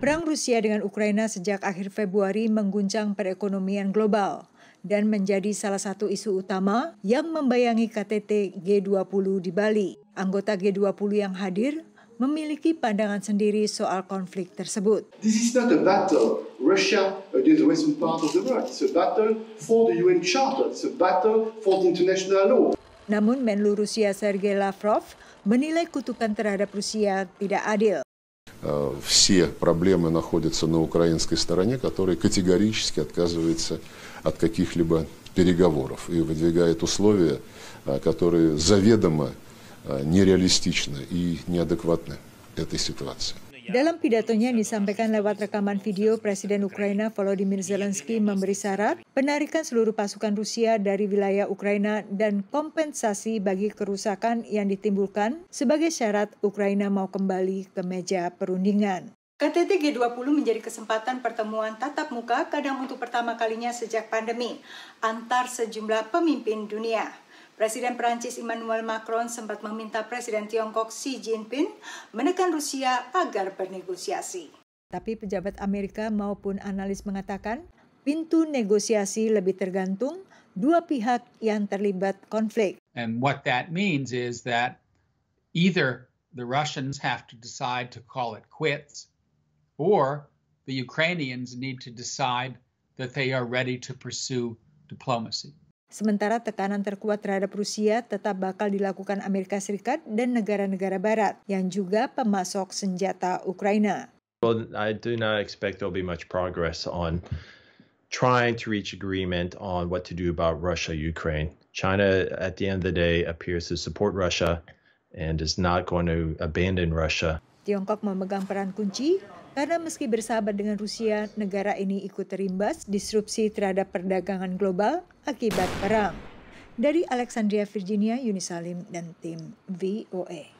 Perang Rusia dengan Ukraina sejak akhir Februari mengguncang perekonomian global dan menjadi salah satu isu utama yang membayangi KTT G20 di Bali. Anggota G20 yang hadir memiliki pandangan sendiri soal konflik tersebut. This is not a battle Russia against the western part of the world. It's a battle for the UN Charter. It's a battle for the international law. Namun Menlu Rusia Sergei Lavrov menilai kutukan terhadap Rusia tidak adil. Э, все проблемы находятся на украинской стороне, которая категорически отказывается от каких-либо переговоров и выдвигает условия, э, которые заведомо э, нереалистичны и неадекватны этой ситуации. Dalam pidatonya yang disampaikan lewat rekaman video, Presiden Ukraina Volodymyr Zelensky memberi syarat penarikan seluruh pasukan Rusia dari wilayah Ukraina dan kompensasi bagi kerusakan yang ditimbulkan sebagai syarat Ukraina mau kembali ke meja perundingan. KTT G20 menjadi kesempatan pertemuan tatap muka kadang untuk pertama kalinya sejak pandemi antar sejumlah pemimpin dunia. Presiden Prancis Emmanuel Macron sempat meminta Presiden Tiongkok Xi Jinping menekan Rusia agar bernegosiasi. Tapi pejabat Amerika maupun analis mengatakan pintu negosiasi lebih tergantung dua pihak yang terlibat konflik. And what that means is that either the Russians have to decide to call it quits, or the Ukrainians need to decide that they are ready to pursue diplomacy. Sementara tekanan terkuat terhadap Rusia tetap bakal dilakukan Amerika Serikat dan negara-negara barat yang juga pemasok senjata Ukraina. Well, I do not expect there'll be much progress on trying to reach agreement on what to do about Russia Ukraine. China at the end of the day appears to support Russia and is not going to abandon Russia. Tiongkok memegang peran kunci karena meski bersahabat dengan Rusia, negara ini ikut terimbas disrupsi terhadap perdagangan global akibat perang. Dari Alexandria, Virginia, Yunis Salim, dan tim VOA. E.